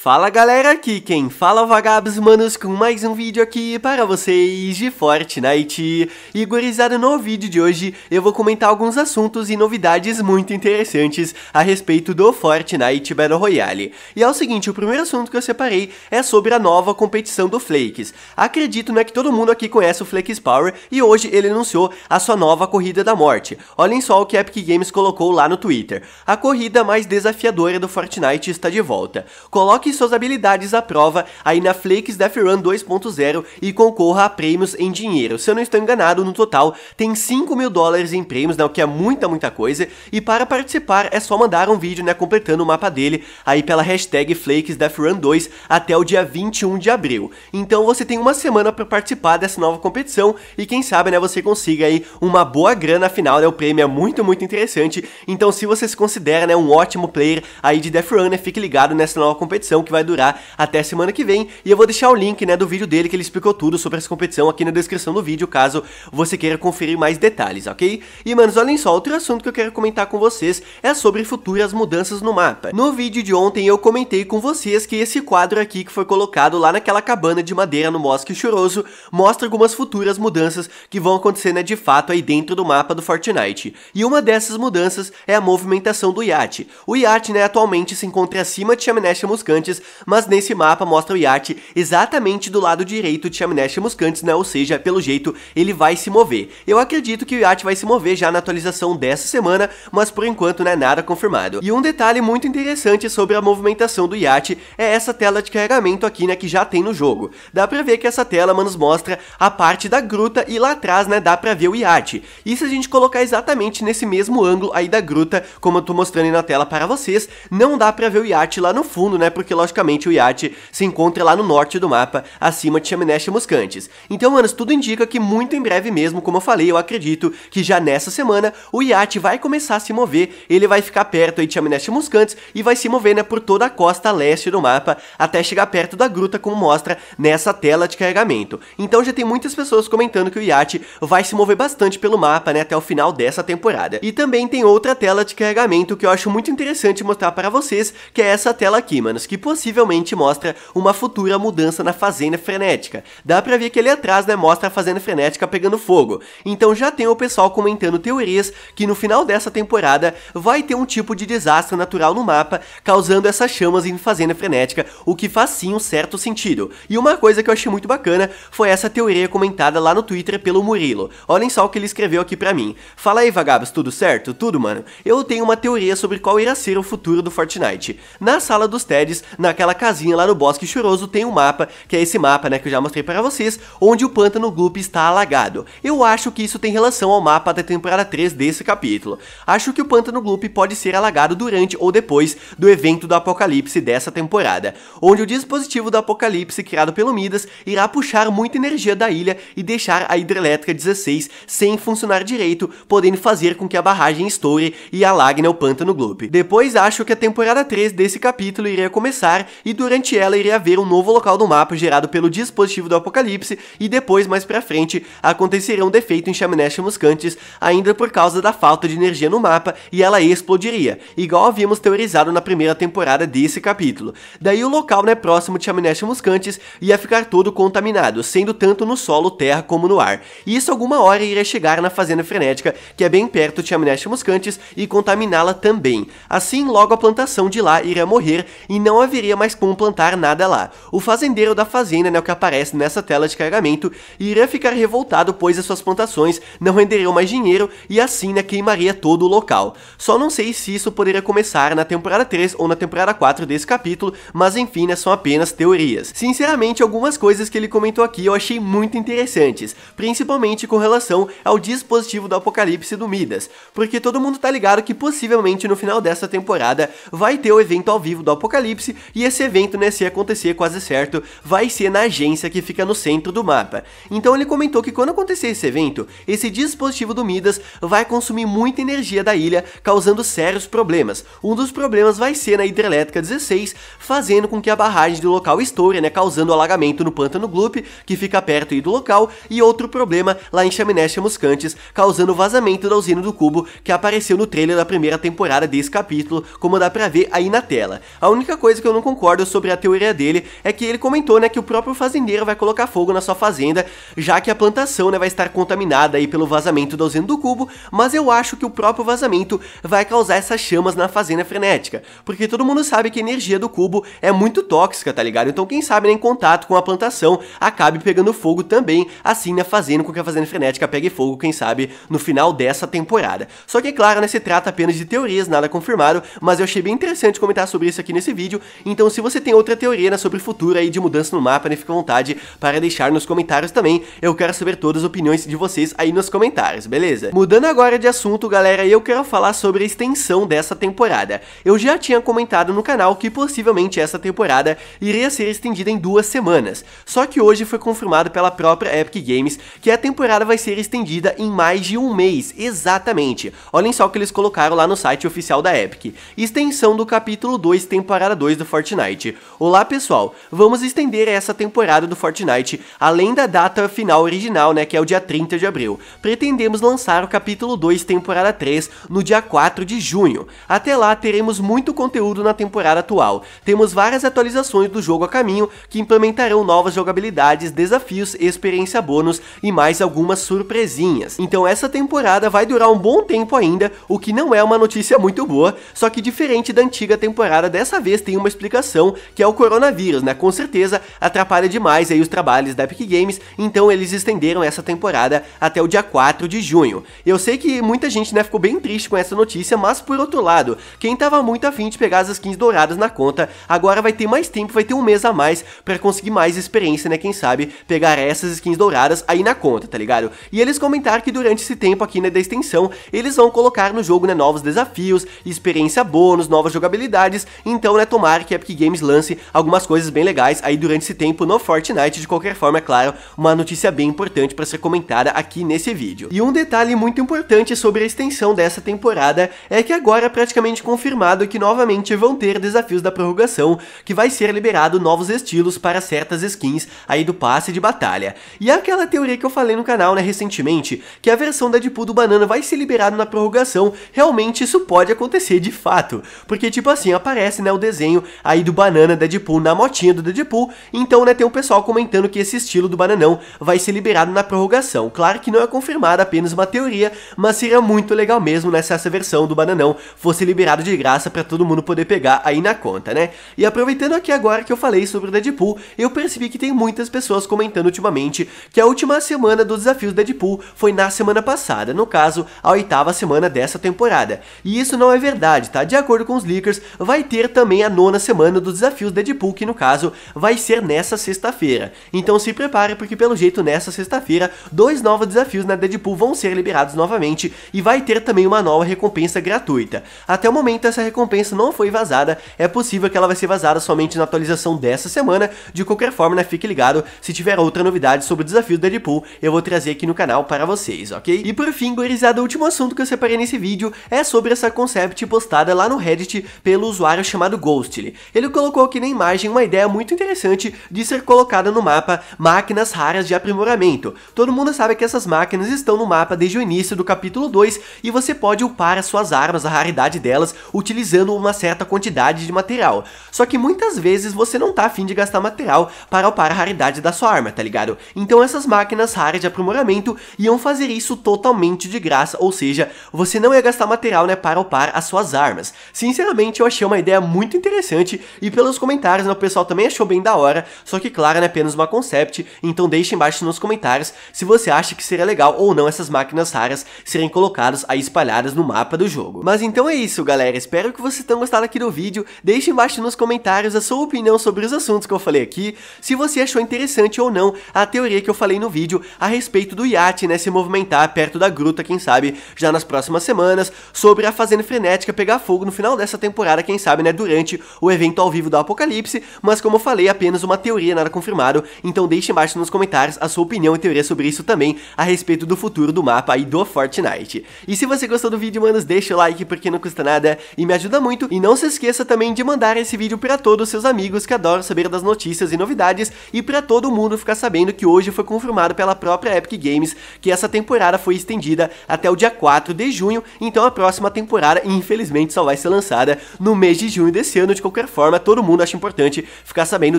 Fala galera, aqui quem fala é Vagabos Manos com mais um vídeo aqui para vocês de Fortnite. E gurizada, no vídeo de hoje eu vou comentar alguns assuntos e novidades muito interessantes a respeito do Fortnite Battle Royale. E é o seguinte, o primeiro assunto que eu separei é sobre a nova competição do Flakes. Acredito né, que todo mundo aqui conhece o Flakes Power e hoje ele anunciou a sua nova Corrida da Morte. Olhem só o que a Epic Games colocou lá no Twitter. A corrida mais desafiadora do Fortnite está de volta. Coloque Coloque suas habilidades à prova aí na Flakes Death Run 2.0 e concorra a prêmios em dinheiro. Se eu não estou enganado, no total tem 5 mil dólares em prêmios, né, o que é muita, muita coisa. E para participar é só mandar um vídeo né, completando o mapa dele aí pela hashtag Flakes Death Run 2 até o dia 21 de abril. Então você tem uma semana para participar dessa nova competição e quem sabe né, você consiga aí uma boa grana, afinal né, o prêmio é muito, muito interessante. Então se você se considera né, um ótimo player aí de Death Run, né, fique ligado nessa nova competição competição que vai durar até semana que vem. E eu vou deixar o link, né, do vídeo dele que ele explicou tudo sobre essa competição aqui na descrição do vídeo, caso você queira conferir mais detalhes, ok? E, manos, olhem só, outro assunto que eu quero comentar com vocês é sobre futuras mudanças no mapa. No vídeo de ontem eu comentei com vocês que esse quadro aqui que foi colocado lá naquela cabana de madeira no Mosque Choroso mostra algumas futuras mudanças que vão acontecer, né, de fato aí dentro do mapa do Fortnite. E uma dessas mudanças é a movimentação do iate. O iate, né, atualmente se encontra acima de Chaminesta Muscante Muscantes, mas nesse mapa mostra o iate exatamente do lado direito de Chaminés Muscantes né? Ou seja, pelo jeito ele vai se mover. Eu acredito que o iate vai se mover já na atualização dessa semana, mas por enquanto não é nada confirmado. E um detalhe muito interessante sobre a movimentação do iate é essa tela de carregamento aqui, né, que já tem no jogo. Dá pra ver que essa tela, nos mostra a parte da gruta e lá atrás, né, dá pra ver o iate. E se a gente colocar exatamente nesse mesmo ângulo aí da gruta, como eu tô mostrando aí na tela para vocês, não dá pra ver o iate lá no fundo, né, porque logicamente o iate se encontra lá no norte do mapa, acima de Chaminés Chamuscantes. Então, manos, tudo indica que muito em breve mesmo, como eu falei, eu acredito que já nessa semana o iate vai começar a se mover, ele vai ficar perto aí de Chaminés Chamuscantes e vai se mover né, por toda a costa leste do mapa até chegar perto da gruta, como mostra nessa tela de carregamento. Então já tem muitas pessoas comentando que o iate vai se mover bastante pelo mapa né, até o final dessa temporada. E também tem outra tela de carregamento que eu acho muito interessante mostrar para vocês, que é essa tela aqui, manos, que possivelmente mostra uma futura mudança na Fazenda Frenética. Dá pra ver que ali atrás, né, mostra a Fazenda Frenética pegando fogo. Então já tem o pessoal comentando teorias que no final dessa temporada vai ter um tipo de desastre natural no mapa, causando essas chamas em Fazenda Frenética, o que faz sim um certo sentido. E uma coisa que eu achei muito bacana foi essa teoria comentada lá no Twitter pelo Murilo. Olhem só o que ele escreveu aqui pra mim. Fala aí, vagabos, tudo certo? Tudo, mano? Eu tenho uma teoria sobre qual irá ser o futuro do Fortnite. Na sala dos TEDs, naquela casinha lá no Bosque Choroso tem um mapa, que é esse mapa, né, que eu já mostrei para vocês, onde o pântano Gloop está alagado. Eu acho que isso tem relação ao mapa da temporada 3 desse capítulo. Acho que o pântano Gloop pode ser alagado durante ou depois do evento do Apocalipse dessa temporada, onde o dispositivo do Apocalipse criado pelo Midas irá puxar muita energia da ilha e deixar a hidrelétrica 16 sem funcionar direito, podendo fazer com que a barragem estoure e alague né, o pântano Gloop. Depois acho que a temporada 3 desse capítulo iria começar e durante ela iria haver um novo local do mapa gerado pelo dispositivo do Apocalipse e depois, mais pra frente, aconteceria um defeito em chaminés chamuscantes ainda por causa da falta de energia no mapa e ela explodiria, igual havíamos teorizado na primeira temporada desse capítulo. Daí o local né, próximo de chaminés chamuscantes ia ficar todo contaminado, sendo tanto no solo, terra como no ar. E isso alguma hora iria chegar na Fazenda Frenética, que é bem perto de chaminés chamuscantes, e contaminá-la também. Assim, logo a plantação de lá iria morrer e não haveria haveria mais como plantar nada lá. O fazendeiro da fazenda, né, o que aparece nessa tela de carregamento, iria ficar revoltado pois as suas plantações não renderiam mais dinheiro e assim, né, queimaria todo o local. Só não sei se isso poderia começar na temporada 3 ou na temporada 4 desse capítulo, mas enfim, né, são apenas teorias. Sinceramente, algumas coisas que ele comentou aqui eu achei muito interessantes, principalmente com relação ao dispositivo do apocalipse do Midas, porque todo mundo tá ligado que possivelmente no final dessa temporada vai ter o evento ao vivo do apocalipse e esse evento, né, se acontecer quase certo, vai ser na agência que fica no centro do mapa. Então ele comentou que quando acontecer esse evento, esse dispositivo do Midas vai consumir muita energia da ilha, causando sérios problemas. Um dos problemas vai ser na hidrelétrica 16, fazendo com que a barragem do local estoure, né, causando alagamento no pântano Gloop, que fica perto aí do local, e outro problema lá em Chaminés Muscantes causando vazamento da usina do cubo, que apareceu no trailer da primeira temporada desse capítulo, como dá pra ver aí na tela. A única coisa que eu não concordo sobre a teoria dele é que ele comentou, né, que o próprio fazendeiro vai colocar fogo na sua fazenda, já que a plantação, né, vai estar contaminada aí pelo vazamento da usina do cubo, mas eu acho que o próprio vazamento vai causar essas chamas na fazenda frenética, porque todo mundo sabe que a energia do cubo é muito tóxica, tá ligado? Então quem sabe, né, em contato com a plantação, acabe pegando fogo também, assim, né, fazendo com que a fazenda frenética pegue fogo, quem sabe, no final dessa temporada. Só que, é claro, né, se trata apenas de teorias, nada confirmado, mas eu achei bem interessante comentar sobre isso aqui nesse vídeo, então, se você tem outra teoria né, sobre o futuro aí de mudança no mapa, né, fica à vontade para deixar nos comentários também. Eu quero saber todas as opiniões de vocês aí nos comentários, beleza? Mudando agora de assunto, galera, eu quero falar sobre a extensão dessa temporada. Eu já tinha comentado no canal que possivelmente essa temporada iria ser estendida em duas semanas. Só que hoje foi confirmado pela própria Epic Games que a temporada vai ser estendida em mais de um mês, exatamente. Olhem só o que eles colocaram lá no site oficial da Epic. Extensão do capítulo 2, temporada 2 do Fortnite. Olá pessoal, vamos estender essa temporada do Fortnite além da data final original, né, que é o dia 30 de abril. Pretendemos lançar o capítulo 2, temporada 3, no dia 4 de junho. Até lá teremos muito conteúdo na temporada atual. Temos várias atualizações do jogo a caminho que implementarão novas jogabilidades, desafios, experiência bônus e mais algumas surpresinhas. Então essa temporada vai durar um bom tempo ainda, o que não é uma notícia muito boa, só que diferente da antiga temporada, dessa vez tem uma explicação, que é o coronavírus, né? Com certeza atrapalha demais aí os trabalhos da Epic Games, então eles estenderam essa temporada até o dia 4 de junho. Eu sei que muita gente, né, ficou bem triste com essa notícia, mas por outro lado, quem tava muito afim de pegar as skins douradas na conta, agora vai ter mais tempo, vai ter um mês a mais para conseguir mais experiência, né? Quem sabe pegar essas skins douradas aí na conta, tá ligado? E eles comentaram que durante esse tempo aqui, né, da extensão, eles vão colocar no jogo, né, novos desafios, experiência bônus, novas jogabilidades, então, né, tomara que a Epic Games lance algumas coisas bem legais aí durante esse tempo no Fortnite. De qualquer forma, é claro, uma notícia bem importante para ser comentada aqui nesse vídeo. E um detalhe muito importante sobre a extensão dessa temporada é que agora é praticamente confirmado que novamente vão ter desafios da prorrogação, que vai ser liberado novos estilos para certas skins aí do passe de batalha. E é aquela teoria que eu falei no canal, né, recentemente, que a versão Deadpool do Banana vai ser liberada na prorrogação, realmente isso pode acontecer de fato, porque tipo assim, aparece, né, o desenho aí do banana Deadpool na motinha do Deadpool. Então, né, tem o um pessoal comentando que esse estilo do bananão vai ser liberado na prorrogação. Claro que não é confirmada, apenas uma teoria, mas seria muito legal mesmo né, se essa versão do bananão fosse liberado de graça para todo mundo poder pegar aí na conta, né? E aproveitando aqui agora que eu falei sobre o Deadpool, eu percebi que tem muitas pessoas comentando ultimamente que a última semana dos desafios Deadpool foi na semana passada, no caso, a oitava semana dessa temporada. E isso não é verdade, tá? De acordo com os leakers, vai ter também a nona semana dos desafios Deadpool, que no caso vai ser nessa sexta-feira. Então se prepare, porque pelo jeito nessa sexta-feira, dois novos desafios na Deadpool vão ser liberados novamente e vai ter também uma nova recompensa gratuita. Até o momento essa recompensa não foi vazada, é possível que ela vai ser vazada somente na atualização dessa semana, de qualquer forma, né, fique ligado, se tiver outra novidade sobre o desafio Deadpool, eu vou trazer aqui no canal para vocês, ok? E por fim, gurizada, o último assunto que eu separei nesse vídeo é sobre essa concept postada lá no Reddit pelo usuário chamado Ghostly dele. Ele colocou aqui na imagem uma ideia muito interessante de ser colocada no mapa máquinas raras de aprimoramento. Todo mundo sabe que essas máquinas estão no mapa desde o início do capítulo 2 e você pode upar as suas armas, a raridade delas, utilizando uma certa quantidade de material. Só que muitas vezes você não tá afim de gastar material para upar a raridade da sua arma, tá ligado? Então essas máquinas raras de aprimoramento iam fazer isso totalmente de graça, ou seja, você não ia gastar material né, para upar as suas armas. Sinceramente eu achei uma ideia muito interessante e pelos comentários, né, o pessoal também achou bem da hora, só que claro, é né, apenas uma concept, então deixe embaixo nos comentários se você acha que seria legal ou não essas máquinas raras serem colocadas aí espalhadas no mapa do jogo. Mas então é isso, galera, espero que vocês tenham gostado aqui do vídeo, deixe embaixo nos comentários a sua opinião sobre os assuntos que eu falei aqui, se você achou interessante ou não a teoria que eu falei no vídeo a respeito do iate, né, se movimentar perto da gruta, quem sabe, já nas próximas semanas, sobre a Fazenda Frenética pegar fogo no final dessa temporada, quem sabe, né, durante o o evento ao vivo do Apocalipse, mas como eu falei, apenas uma teoria, nada confirmado, então deixe embaixo nos comentários a sua opinião e teoria sobre isso também, a respeito do futuro do mapa e do Fortnite. E se você gostou do vídeo, manos, deixa o like porque não custa nada e me ajuda muito, e não se esqueça também de mandar esse vídeo para todos os seus amigos que adoram saber das notícias e novidades, e para todo mundo ficar sabendo que hoje foi confirmado pela própria Epic Games que essa temporada foi estendida até o dia 4 de junho, então a próxima temporada infelizmente só vai ser lançada no mês de junho desse ano de qualquer forma, todo mundo acha importante ficar sabendo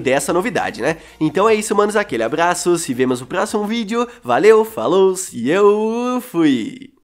dessa novidade, né? Então é isso, manos, aquele abraço, se vemos no próximo vídeo, valeu, falou, e eu fui!